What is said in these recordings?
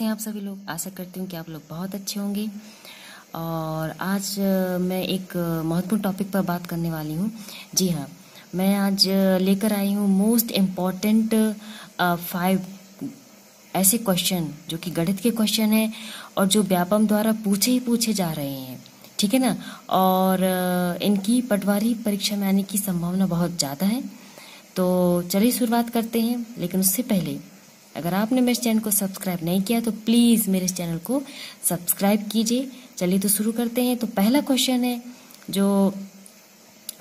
कैसे हैं आप सभी लोग आशा करती हूँ कि आप लोग बहुत अच्छे होंगे और आज मैं एक महत्वपूर्ण टॉपिक पर बात करने वाली हूँ जी हाँ मैं आज लेकर आई हूँ मोस्ट इम्पॉर्टेंट फाइव ऐसे क्वेश्चन जो कि गणित के क्वेश्चन हैं और जो व्यापम द्वारा पूछे ही पूछे जा रहे हैं ठीक है ना और इनकी पटवारी परीक्षा में आने की संभावना बहुत ज़्यादा है तो चलिए शुरुआत करते हैं लेकिन उससे पहले अगर आपने मेरे चैनल को सब्सक्राइब नहीं किया तो प्लीज़ मेरे चैनल को सब्सक्राइब कीजिए चलिए तो शुरू करते हैं तो पहला क्वेश्चन है जो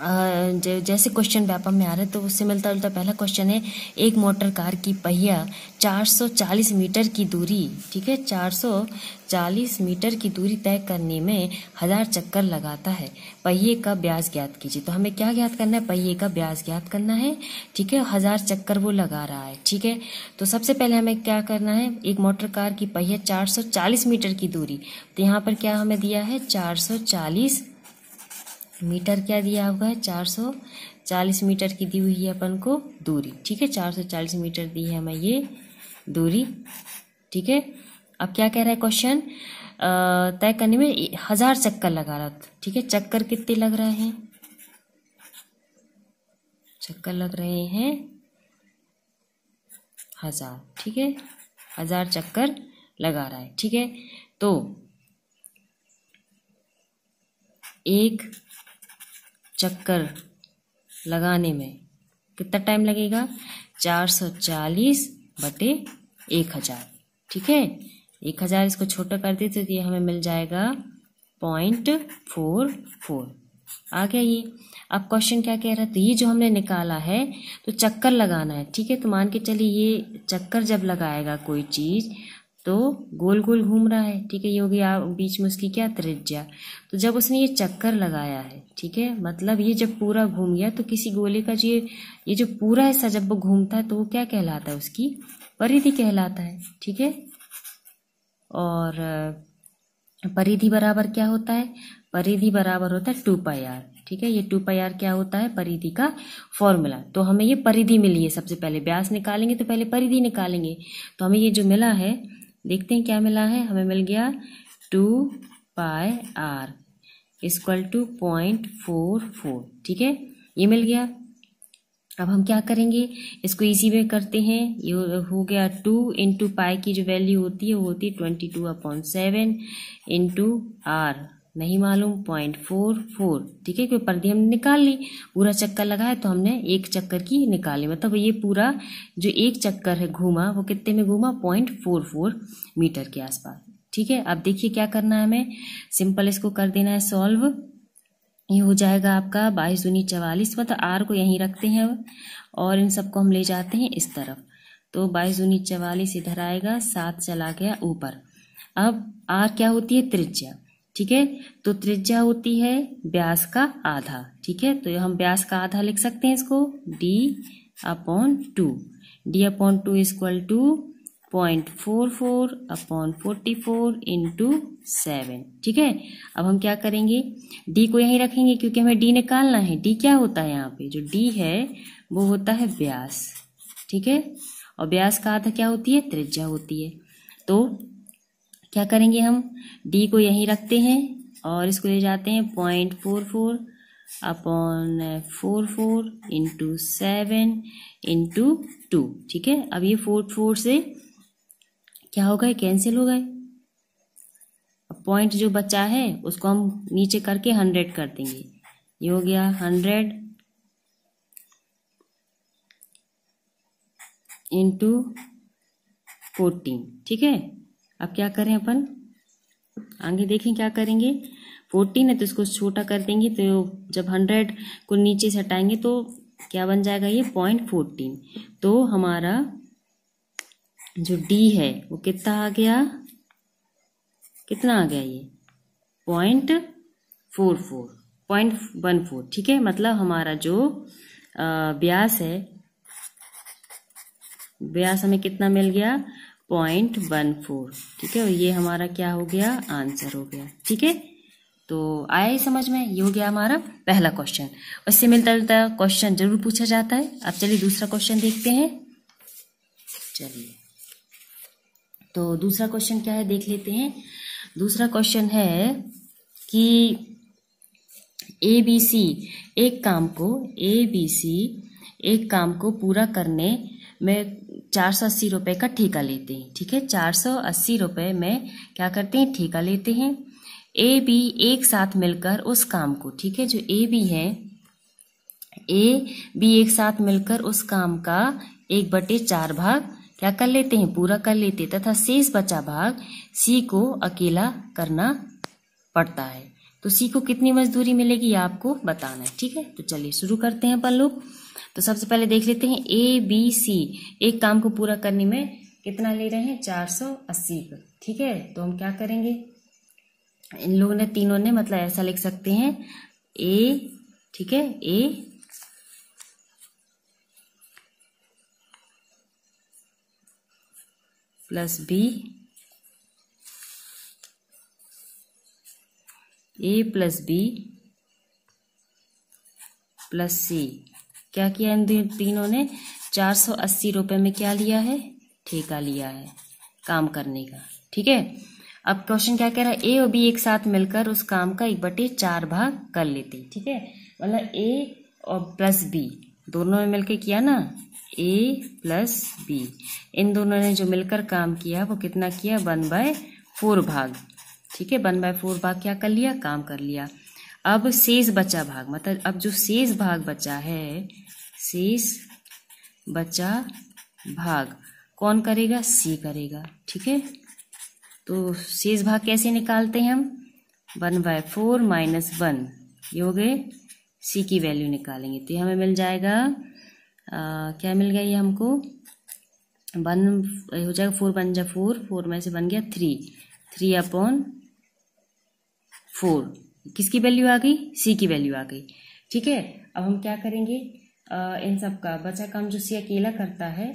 जैसे क्वेश्चन व्यापम में आ रहे हैं तो उससे मिलता जुलता पहला क्वेश्चन है एक मोटर कार की पहिया 440 मीटर की दूरी ठीक है 440 मीटर की दूरी तय करने में हजार चक्कर लगाता है पहिए का ब्याज ज्ञात कीजिए तो हमें क्या ज्ञात करना है पहिए का ब्याज ज्ञात करना है ठीक है हजार चक्कर वो लगा रहा है ठीक है तो सबसे पहले हमें क्या करना है एक मोटर कार की पहिया चार मीटर की दूरी तो यहाँ पर क्या हमें दिया है चार मीटर क्या दिया हुआ है चार सौ चालीस मीटर की दी हुई है अपन को दूरी ठीक है चार सौ चालीस मीटर दी है हमें ये दूरी ठीक है अब क्या कह रहा है क्वेश्चन तय करने में हजार चक्कर लगा रहा था ठीक है चक्कर कितने लग रहे हैं चक्कर लग रहे हैं हजार ठीक है हजार चक्कर लगा रहा है ठीक है तो एक चक्कर लगाने में कितना टाइम लगेगा 440 बटे 1000 ठीक है 1000 इसको छोटा कर देते तो ये हमें मिल जाएगा पॉइंट फोर फोर आ गया ये अब क्वेश्चन क्या कह रहा है तो ये जो हमने निकाला है तो चक्कर लगाना है ठीक है तो मान के चलिए ये चक्कर जब लगाएगा कोई चीज़ तो गोल गोल घूम रहा है ठीक है ये होगी गया बीच में उसकी क्या त्रिज्या तो जब उसने ये चक्कर लगाया है ठीक है मतलब ये जब पूरा घूम गया तो किसी गोले का जो ये ये जो पूरा हिस्सा जब वो घूमता है तो वो क्या कहलाता है उसकी परिधि कहलाता है ठीक है और परिधि बराबर क्या होता है परिधि बराबर होता है टू पाई आर ठीक है ये टू पाई आर क्या होता है परिधि का फॉर्मूला तो हमें ये परिधि मिली है सबसे पहले ब्यास निकालेंगे तो पहले परिधि निकालेंगे तो हमें ये जो मिला है देखते हैं क्या मिला है हमें मिल गया two pi R equal to point four four ठीक है ये मिल गया अब हम क्या करेंगे इसको इसी में करते हैं ये हो गया टू इंटू पाई की जो वैल्यू होती है वो होती है twenty two upon seven into R नहीं मालूम पॉइंट फोर फोर ठीक है क्योंकि पर्दी हमने निकाल ली पूरा चक्कर है तो हमने एक चक्कर की निकाली मतलब ये पूरा जो एक चक्कर है घूमा वो कितने में घूमा पॉइंट फोर फोर मीटर के आसपास ठीक है अब देखिए क्या करना है हमें सिंपल इसको कर देना है सॉल्व ये हो जाएगा आपका बाईस दूनी चवालीस मतलब आर को यहीं रखते हैं और इन सबको हम ले जाते हैं इस तरफ तो बाईस दूनी चवालीस इधर आएगा सात चला गया ऊपर अब आर क्या होती है त्रिज्या ठीक है तो त्रिज्या होती है व्यास का आधा ठीक है तो हम व्यास का आधा लिख सकते हैं इसको D upon two D upon two is equal to point four four upon forty four into seven ठीक है अब हम क्या करेंगे डी को यहीं रखेंगे क्योंकि हमें डी निकालना है डी क्या होता है यहाँ पे जो डी है वो होता है व्यास ठीक है और व्यास का आधा क्या होती है त्रिज्या होती है तो क्या करेंगे हम डी को यहीं रखते हैं और इसको ले जाते हैं point four four upon four four into seven into two ठीक है अब ये फोर फोर से क्या हो गए कैंसिल हो गए पॉइंट जो बचा है उसको हम नीचे करके हंड्रेड कर देंगे ये हो गया हंड्रेड इंटू फोर्टीन ठीक है अब क्या करें अपन आगे देखें क्या करेंगे फोर्टीन है तो इसको छोटा कर देंगे तो जब हंड्रेड को नीचे से हटाएंगे तो क्या बन जाएगा ये पॉइंट फोर्टीन तो हमारा जो डी है वो कितना आ गया कितना आ गया ये point four four point one four ठीक है मतलब हमारा जो ब्यास है ब्यास हमें कितना मिल गया पॉइंट वन फोर ठीक है ये हमारा क्या हो गया आंसर हो गया ठीक है तो आया ही समझ में ये हो गया हमारा पहला क्वेश्चन उससे मिलता जुलता क्वेश्चन जरूर पूछा जाता है अब चलिए दूसरा क्वेश्चन देखते हैं चलिए तो दूसरा क्वेश्चन क्या है देख लेते हैं दूसरा क्वेश्चन है कि ए बी सी एक काम को ए बी सी एक काम को पूरा करने में चार सौ अस्सी रुपये का ठेका लेते हैं ठीक है चार सौ अस्सी रुपये में क्या करते हैं ठेका लेते हैं ए बी एक साथ मिलकर उस काम को ठीक है जो ए बी है ए बी एक साथ मिलकर उस काम का एक बटे चार भाग क्या कर लेते हैं पूरा कर लेते तथा शेष बचा भाग सी को अकेला करना पड़ता है तो सी को कितनी मजदूरी मिलेगी आपको बताना है ठीक है तो चलिए शुरू करते हैं अपन लोग तो सबसे पहले देख लेते हैं ए बी सी एक काम को पूरा करने में कितना ले रहे हैं चार सौ अस्सी पर ठीक है तो हम क्या करेंगे इन लोगों ने तीनों ने मतलब ऐसा लिख सकते हैं ए ठीक है A plus B A plus B plus C क्या किया इन तीनों ने चार सौ अस्सी रुपये में क्या लिया है ठेका लिया है काम करने का ठीक है अब क्वेश्चन क्या कह रहा है ए और बी एक साथ मिलकर उस काम का एक बटे चार भाग कर लेते ठीक है मतलब ए और प्लस बी दोनों में मिलकर किया ना ए प्लस बी इन दोनों ने जो मिलकर काम किया वो कितना किया वन बाय फोर भाग ठीक है वन बाय फोर भाग क्या कर लिया काम कर लिया अब शेष बचा भाग मतलब अब जो शेष भाग बचा है शेष बचा भाग कौन करेगा सी करेगा ठीक है तो शेष भाग कैसे निकालते हैं हम one by four minus one ये हो गए सी की वैल्यू निकालेंगे तो हमें मिल जाएगा आ, क्या मिल गया ये हमको वन हो जाएगा फोर वन जा फोर फोर में से बन गया थ्री थ्री अपॉन फोर किसकी वैल्यू आ गई सी की वैल्यू आ गई ठीक है अब हम क्या करेंगे आ, इन सब का बचा काम जो सी अकेला करता है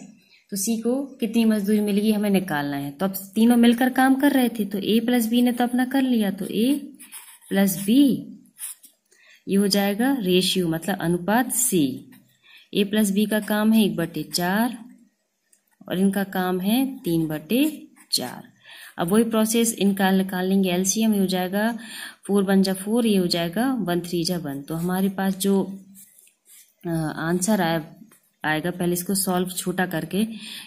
तो सी को कितनी मजदूरी मिलेगी हमें निकालना है तो अब तीनों मिलकर काम कर रहे थे तो ए प्लस बी ने तो अपना कर लिया तो ए प्लस बी ये हो जाएगा रेशियो मतलब अनुपात सी ए प्लस बी का काम है एक बटे चार और इनका काम है तीन बटे चार अब वही प्रोसेस इनका निकाल लेंगे एलसीएम हो जाएगा फोर वन जा फोर ये हो जाएगा वन थ्री जा वन तो हमारे पास जो आंसर आया आएगा पहले इसको सॉल्व छोटा करके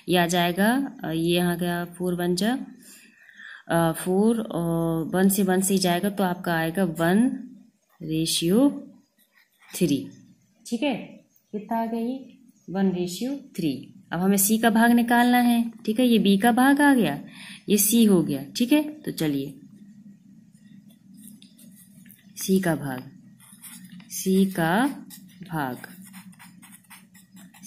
ये आ जाएगा ये यहाँ गया फोर वन जा फोर और वन से वन से जाएगा तो आपका आएगा वन रेशियो थ्री ठीक है कितना आ गया ये वन रेशियो थ्री अब हमें सी का भाग निकालना है ठीक है ये बी का भाग आ गया ये सी हो गया ठीक है तो चलिए सी का भाग सी का भाग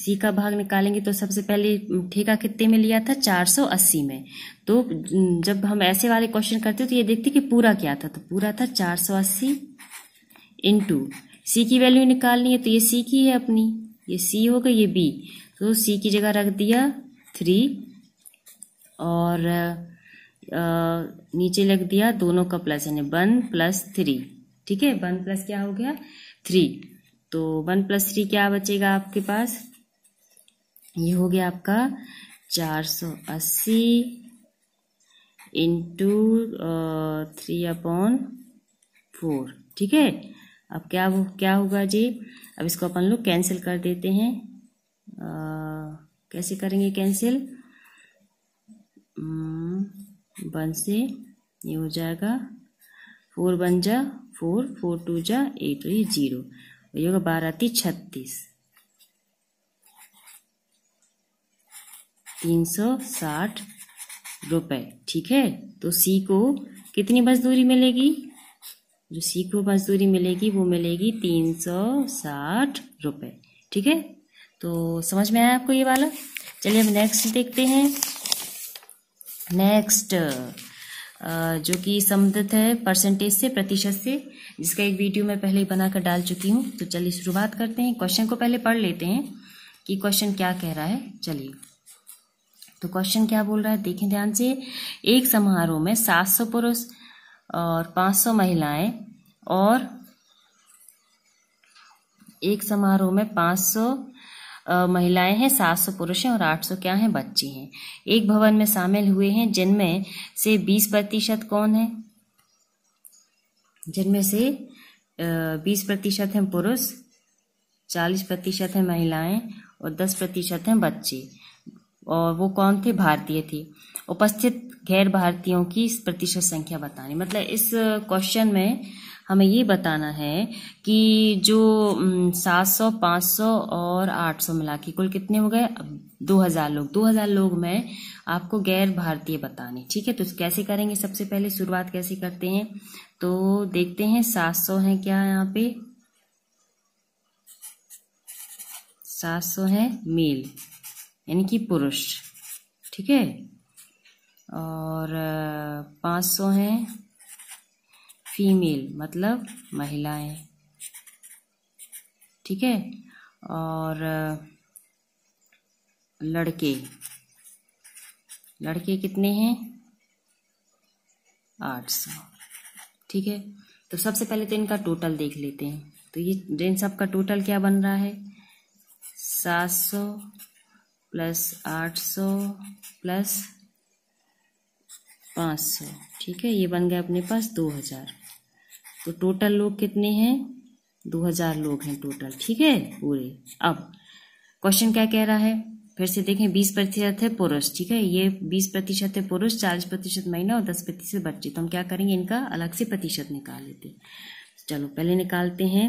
सी का भाग निकालेंगे तो सबसे पहले ठेका कितने में लिया था 480 में तो जब हम ऐसे वाले क्वेश्चन करते तो ये देखते कि पूरा क्या था तो पूरा था 480 इनटू सी की वैल्यू निकालनी है तो ये सी की है अपनी ये सी हो गई ये बी तो सी की जगह रख दिया थ्री और आ, नीचे लग दिया दोनों का प्लस यानी वन प्लस थ्री ठीक है वन प्लस क्या हो गया थ्री तो वन प्लस थ्री क्या बचेगा आपके पास ये हो गया आपका चार सौ अस्सी इंटू थ्री अपॉन फोर ठीक है अब क्या क्या होगा जी अब इसको अपन लोग कैंसिल कर देते हैं कैसे करेंगे कैंसिल वन हम्म, से ये हो जाएगा फोर वन जा फोर फोर टू जा एट और ये जीरो ये होगा बारह ती छत्तीस तीन सौ साठ रुपए ठीक है तो सी को कितनी मजदूरी मिलेगी जो सी को मजदूरी मिलेगी वो मिलेगी तीन सौ साठ रुपये ठीक है तो समझ में आया आपको ये वाला चलिए हम नेक्स्ट देखते हैं नेक्स्ट जो कि संबंधित है परसेंटेज से प्रतिशत से जिसका एक वीडियो मैं पहले ही बनाकर डाल चुकी हूँ तो चलिए शुरुआत करते हैं क्वेश्चन को पहले पढ़ लेते हैं कि क्वेश्चन क्या कह रहा है चलिए तो क्वेश्चन क्या बोल रहा है देखें ध्यान से एक समारोह में 700 पुरुष और 500 महिलाएं और एक समारोह में 500 महिलाएं हैं सात सौ पुरुष हैं और आठ सौ क्या हैं बच्चे हैं एक भवन में शामिल हुए हैं जिनमें से बीस प्रतिशत कौन है जिनमें से बीस प्रतिशत हैं पुरुष चालीस प्रतिशत हैं महिलाएं और दस प्रतिशत हैं बच्चे और वो कौन थे भारतीय थे उपस्थित गैर भारतीयों की प्रतिशत संख्या बतानी मतलब इस क्वेश्चन में हमें ये बताना है कि जो 700, 500 और 800 मिला के कुल कितने हो गए अब 2000 लोग 2000 लोग में आपको गैर भारतीय बताने ठीक है तो कैसे करेंगे सबसे पहले शुरुआत कैसे करते हैं तो देखते हैं 700 है क्या यहाँ पे 700 है मेल यानी कि पुरुष ठीक है और 500 हैं फीमेल मतलब महिलाएं ठीक है और लड़के लड़के कितने हैं आठ सौ ठीक है तो सबसे पहले तो इनका टोटल देख लेते हैं तो ये इन सब का टोटल क्या बन रहा है सात सौ प्लस आठ सौ प्लस पाँच सौ ठीक है ये बन गया अपने पास दो हज़ार तो टोटल लोग कितने हैं दो हजार लोग हैं टोटल ठीक है पूरे अब क्वेश्चन क्या कह रहा है फिर से देखें बीस प्रतिशत है पुरुष ठीक है ये बीस प्रतिशत है पुरुष चालीस प्रतिशत महीना और दस प्रतिशत बच्चे तो हम क्या करेंगे इनका अलग से प्रतिशत निकाल लेते हैं तो चलो पहले निकालते हैं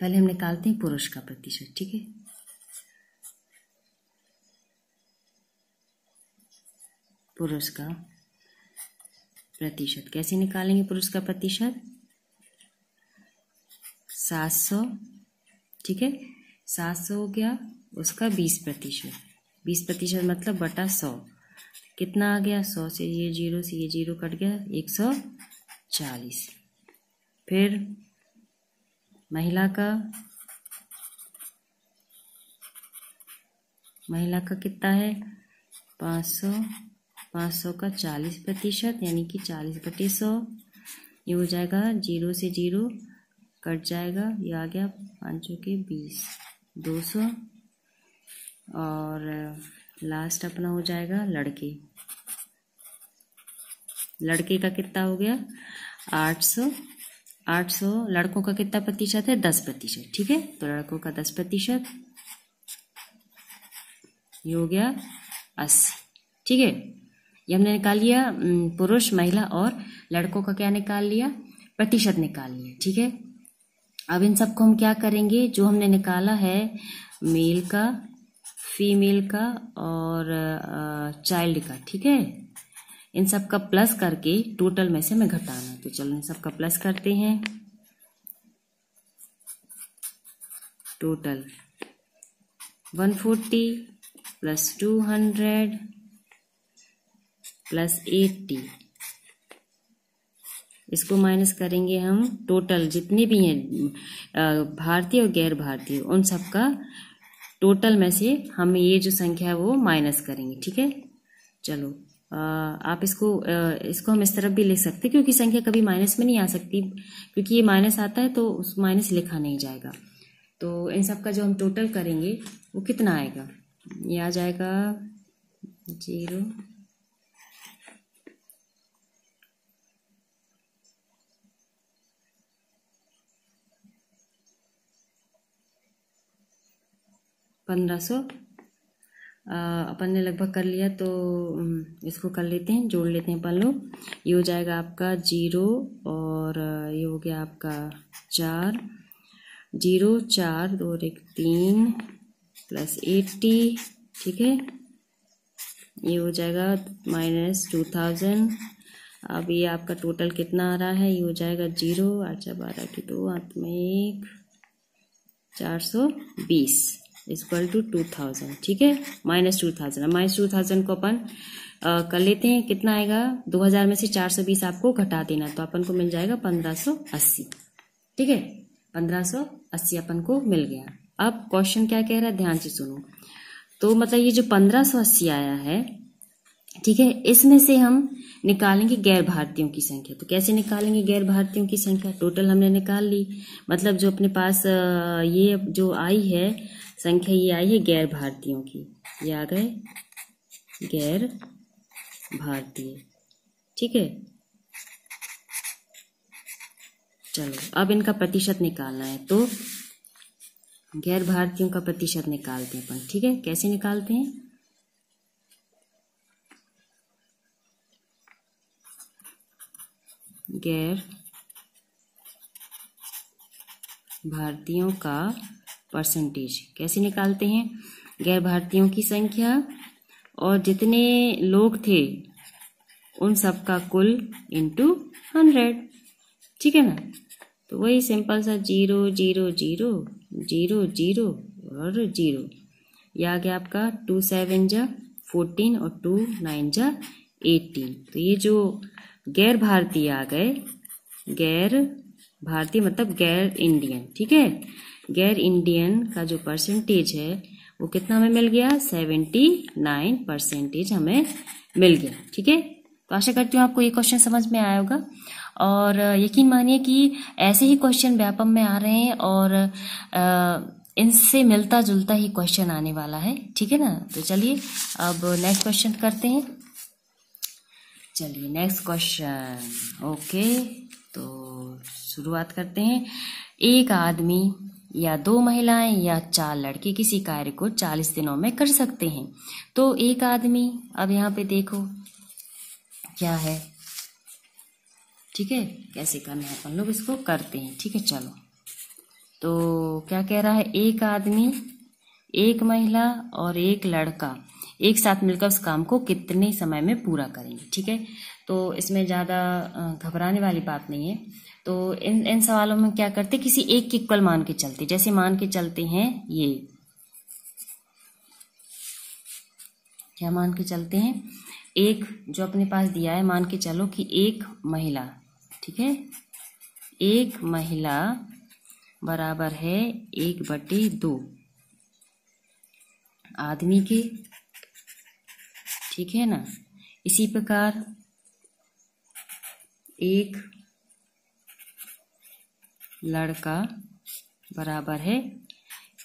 पहले हम निकालते हैं पुरुष का प्रतिशत ठीक है पुरुष का प्रतिशत कैसे निकालेंगे पुरुष का प्रतिशत सात सौ ठीक है सात सौ हो गया उसका बीस प्रतिशत बीस प्रतिशत मतलब बटा सौ कितना आ गया सौ से ये जीरो से ये जीरो कट गया एक सौ चालीस फिर महिला का महिला का कितना है पाँच सौ पाँच सौ का चालीस प्रतिशत यानी कि चालीस बटे सौ ये हो जाएगा जीरो से जीरो कट जाएगा ये आ गया पाँच के बीस दो सौ और लास्ट अपना हो जाएगा लड़के लड़के का कितना हो गया आठ सौ आठ सौ लड़कों का कितना प्रतिशत है दस प्रतिशत ठीक है तो लड़कों का दस प्रतिशत ये हो गया अस्सी ठीक है ये हमने निकाल लिया पुरुष महिला और लड़कों का क्या निकाल लिया प्रतिशत निकाल लिया ठीक है अब इन सबको हम क्या करेंगे जो हमने निकाला है मेल का फीमेल का और चाइल्ड का ठीक है इन सब का प्लस करके टोटल में से हमें घटाना तो चलो इन सब का प्लस करते हैं total 140 plus hundred plus eighty इसको माइनस करेंगे हम टोटल जितने भी हैं भारतीय और गैर भारतीय उन सबका टोटल में से हम ये जो संख्या है वो माइनस करेंगे ठीक है चलो आप इसको इसको हम इस तरफ भी लिख सकते क्योंकि संख्या कभी माइनस में नहीं आ सकती क्योंकि ये माइनस आता है तो उस माइनस लिखा नहीं जाएगा तो इन सब का जो हम टोटल करेंगे वो कितना आएगा ये आ जाएगा जीरो पंद्रह सौ अपन ने लगभग कर लिया तो इसको कर लेते हैं जोड़ लेते हैं अपन लोग ये हो जाएगा आपका जीरो और ये हो गया आपका चार जीरो चार दो एक तीन प्लस एट्टी ठीक है ये हो जाएगा माइनस टू थाउजेंड अब ये आपका टोटल कितना आ रहा है ये हो जाएगा जीरो अच्छा बारह की दो में एक चार सौ बीस इक्वल टू टू थाउजेंड ठीक है minus two thousand minus two thousand को अपन कर लेते हैं कितना आएगा दो हजार में से चार सौ बीस आपको घटा देना तो अपन को मिल जाएगा पंद्रह सौ अस्सी ठीक है पंद्रह सौ अस्सी अपन को मिल गया अब क्वेश्चन क्या कह रहा है ध्यान से सुनो तो मतलब ये जो पंद्रह सौ अस्सी आया है ठीक है इसमें से हम निकालेंगे गैर भारतीयों की संख्या तो कैसे निकालेंगे गैर भारतीयों की संख्या टोटल हमने निकाल ली मतलब जो अपने पास ये जो आई है संख्या ये आई है गैर भारतीयों की ये आ गए गैर भारतीय ठीक है चलो अब इनका प्रतिशत निकालना है तो गैर भारतीयों का प्रतिशत निकालते हैं अपन ठीक है कैसे निकालते हैं गैर भारतीयों का परसेंटेज कैसे निकालते हैं गैर भारतीयों की संख्या और जितने लोग थे उन सब का कुल इंटू हंड्रेड ठीक है ना तो वही सिंपल सा zero zero zero zero zero और जीरो या आ गया आपका टू सेवन जा फोर्टीन और टू नाइन जा एटीन तो ये जो गैर भारतीय आ गए गैर भारतीय मतलब गैर इंडियन ठीक है गैर इंडियन का जो परसेंटेज है वो कितना हमें मिल गया सेवेंटी नाइन परसेंटेज हमें मिल गया ठीक है तो आशा करती हूँ आपको ये क्वेश्चन समझ में आया होगा और यकीन मानिए कि ऐसे ही क्वेश्चन व्यापम में आ रहे हैं और इनसे मिलता जुलता ही क्वेश्चन आने वाला है ठीक है ना तो चलिए अब नेक्स्ट क्वेश्चन करते हैं चलिए नेक्स्ट क्वेश्चन ओके तो शुरुआत करते हैं एक आदमी या दो महिलाएं या चार लड़के किसी कार्य को चालीस दिनों में कर सकते हैं तो एक आदमी अब यहाँ पे देखो क्या है ठीक है कैसे करना है अपन लोग इसको करते हैं ठीक है चलो तो क्या कह रहा है एक आदमी एक महिला और एक लड़का एक साथ मिलकर उस काम को कितने समय में पूरा करेंगे ठीक है तो इसमें ज़्यादा घबराने वाली बात नहीं है तो इन इन सवालों में क्या करते किसी एक की इक्वल मान के चलते जैसे मान के चलते हैं ये क्या मान के चलते हैं एक जो अपने पास दिया है मान के चलो कि एक महिला ठीक है एक महिला बराबर है एक बटे दो आदमी के ठीक है ना इसी प्रकार एक लड़का बराबर है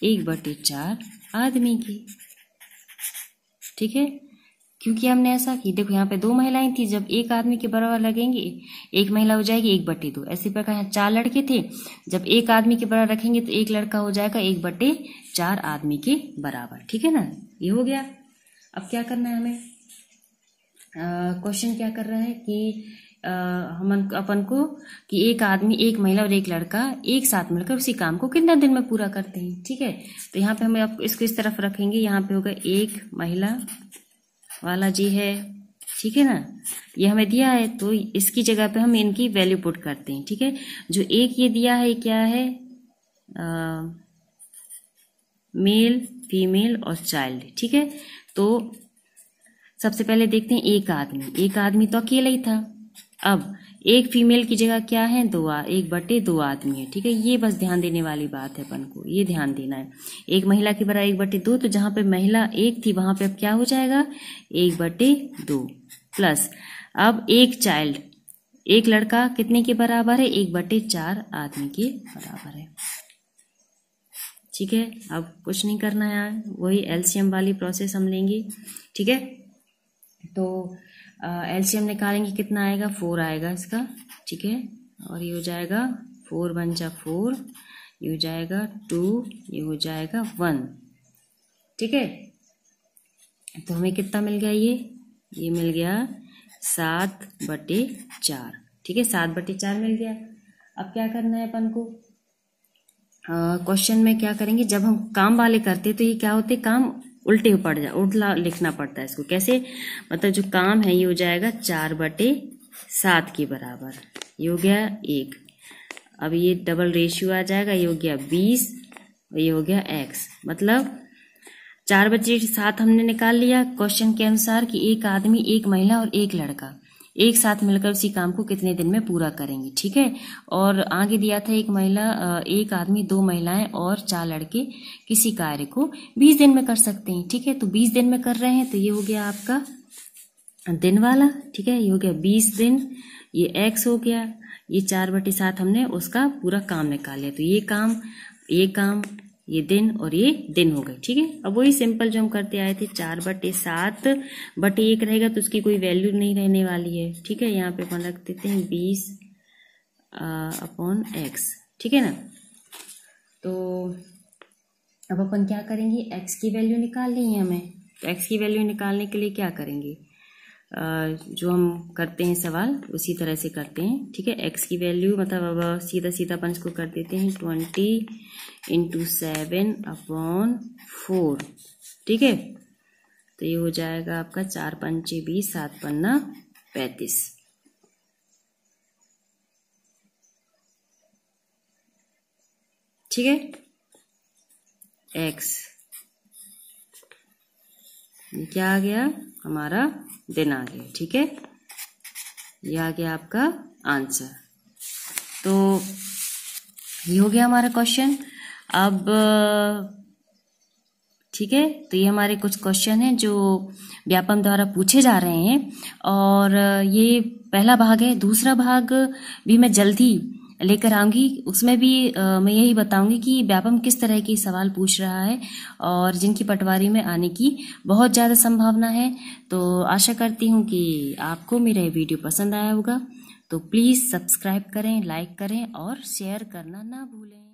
एक बटे चार आदमी की ठीक है क्योंकि हमने ऐसा की देखो यहाँ पे दो महिलाएं थी जब एक आदमी के बराबर लगेंगे एक महिला हो जाएगी एक बटे दो ऐसे प्रकार यहाँ चार लड़के थे जब एक आदमी के बराबर रखेंगे तो एक लड़का हो जाएगा एक बटे चार आदमी के बराबर ठीक है ना ये हो गया अब क्या करना है हमें क्वेश्चन क्या कर रहा है कि हम अपन को कि एक आदमी एक महिला और एक लड़का एक साथ मिलकर उसी काम को कितना दिन में पूरा करते हैं ठीक है तो यहाँ पे हम इसको इस तरफ रखेंगे यहाँ पे होगा एक महिला वाला जी है ठीक है ना ये हमें दिया है तो इसकी जगह पे हम इनकी वैल्यू पुट करते हैं ठीक है जो एक ये दिया है क्या है आ, मेल फीमेल और चाइल्ड ठीक है तो सबसे पहले देखते हैं एक आदमी एक आदमी तो अकेला ही था अब एक फीमेल की जगह क्या है दो आ, एक बटे दो आदमी है ठीक है ये बस ध्यान देने वाली बात है अपन को ये ध्यान देना है एक महिला की बराबर एक बटे दो तो जहां पे महिला एक थी वहां पे अब क्या हो जाएगा एक बटे दो प्लस अब एक चाइल्ड एक लड़का कितने के बराबर है एक बटे चार आदमी के बराबर है ठीक है अब कुछ नहीं करना है वही एल्सियम वाली प्रोसेस हम लेंगे ठीक है तो एलसीएम निकालेंगे कितना आएगा फोर आएगा इसका ठीक है और ये हो जाएगा फोर वन जा फोर ये हो जाएगा टू ये हो जाएगा वन ठीक है तो हमें कितना मिल गया ये ये मिल गया सात बटे चार ठीक है सात बटे चार मिल गया अब क्या करना है अपन को क्वेश्चन में क्या करेंगे जब हम काम वाले करते तो ये क्या होते काम उल्टे पड़ जाए उल्टा लिखना पड़ता है इसको कैसे मतलब जो काम है ये हो जाएगा चार बटे सात के बराबर ये हो गया एक अब ये डबल रेशियो आ जाएगा ये हो गया बीस और ये हो गया एक्स मतलब चार बटे साथ हमने निकाल लिया क्वेश्चन के अनुसार कि एक आदमी एक महिला और एक लड़का एक साथ मिलकर उसी काम को कितने दिन में पूरा करेंगी ठीक है और आगे दिया था एक महिला एक आदमी दो महिलाएं और चार लड़के किसी कार्य को बीस दिन में कर सकते हैं ठीक है तो बीस दिन में कर रहे हैं तो ये हो गया आपका दिन वाला ठीक है ये हो गया बीस दिन ये एक्स हो गया ये चार बटे सात हमने उसका पूरा काम निकाल लिया तो ये काम ये काम ये दिन और ये दिन हो गए ठीक है अब वही सिंपल जो हम करते आए थे चार बटे सात बटे एक रहेगा तो उसकी कोई वैल्यू नहीं रहने वाली है ठीक है यहाँ पे अपन रख देते हैं बीस अपॉन एक्स ठीक है ना तो अब अपन क्या करेंगे एक्स की वैल्यू निकाल ली है हमें तो एक्स की वैल्यू निकालने के लिए क्या करेंगे जो हम करते हैं सवाल उसी तरह से करते हैं ठीक है एक्स की वैल्यू मतलब अब सीधा सीधा अपन इसको कर देते हैं twenty into seven upon four ठीक है तो ये हो जाएगा आपका चार पंचे बीस सात पन्ना पैंतीस ठीक है एक्स ये क्या आ गया हमारा दिन आ गया ठीक है ये आ गया आपका आंसर तो ये हो गया हमारा क्वेश्चन अब ठीक है तो ये हमारे कुछ क्वेश्चन हैं जो व्यापम द्वारा पूछे जा रहे हैं और ये पहला भाग है दूसरा भाग भी मैं जल्द ही लेकर आऊंगी उसमें भी आ, मैं यही बताऊंगी कि व्यापम किस तरह के सवाल पूछ रहा है और जिनकी पटवारी में आने की बहुत ज़्यादा संभावना है तो आशा करती हूँ कि आपको मेरा वीडियो पसंद आया होगा तो प्लीज़ सब्सक्राइब करें लाइक करें और शेयर करना ना भूलें